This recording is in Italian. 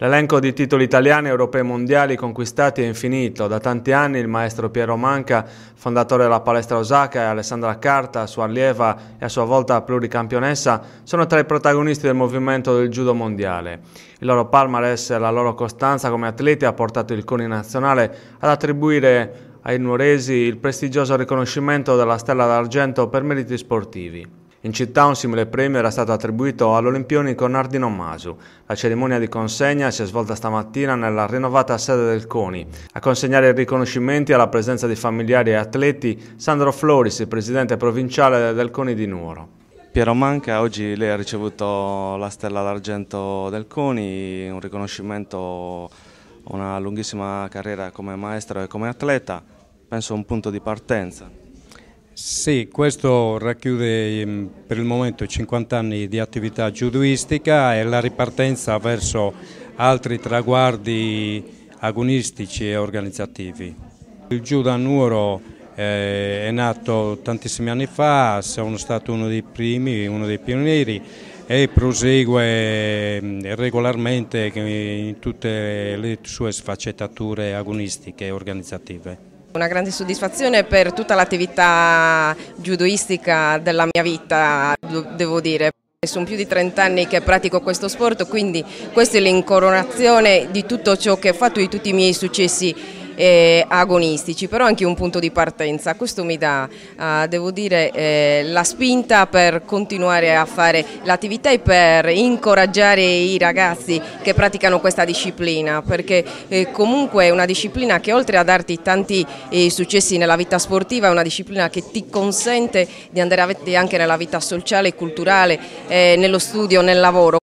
L'elenco di titoli italiani, europei e mondiali conquistati è infinito. Da tanti anni il maestro Piero Manca, fondatore della palestra Osaka, e Alessandra Carta, sua allieva e a sua volta pluricampionessa, sono tra i protagonisti del movimento del judo mondiale. Il loro palmarès e la loro costanza come atleti ha portato il CONI nazionale ad attribuire ai nuoresi il prestigioso riconoscimento della Stella d'Argento per meriti sportivi. In città un simile premio era stato attribuito all'olimpionico Nardino Masu. La cerimonia di consegna si è svolta stamattina nella rinnovata sede del CONI. A consegnare i riconoscimenti alla presenza di familiari e atleti Sandro Floris, presidente provinciale del CONI di Nuoro. Piero Manca, oggi lei ha ricevuto la stella d'argento del CONI, un riconoscimento una lunghissima carriera come maestro e come atleta, penso un punto di partenza. Sì, questo racchiude ehm, per il momento 50 anni di attività giuduistica e la ripartenza verso altri traguardi agonistici e organizzativi. Il Giuda Nuoro eh, è nato tantissimi anni fa, sono stato uno dei primi, uno dei pionieri e prosegue ehm, regolarmente in tutte le sue sfaccettature agonistiche e organizzative. Una grande soddisfazione per tutta l'attività judoistica della mia vita, devo dire. Sono più di 30 anni che pratico questo sport, quindi questa è l'incoronazione di tutto ciò che ho fatto, e di tutti i miei successi eh, agonistici, però anche un punto di partenza. Questo mi dà, eh, devo dire, eh, la spinta per continuare a fare l'attività e per incoraggiare i ragazzi che praticano questa disciplina, perché eh, comunque è una disciplina che oltre a darti tanti eh, successi nella vita sportiva, è una disciplina che ti consente di andare avanti anche nella vita sociale e culturale, eh, nello studio, nel lavoro.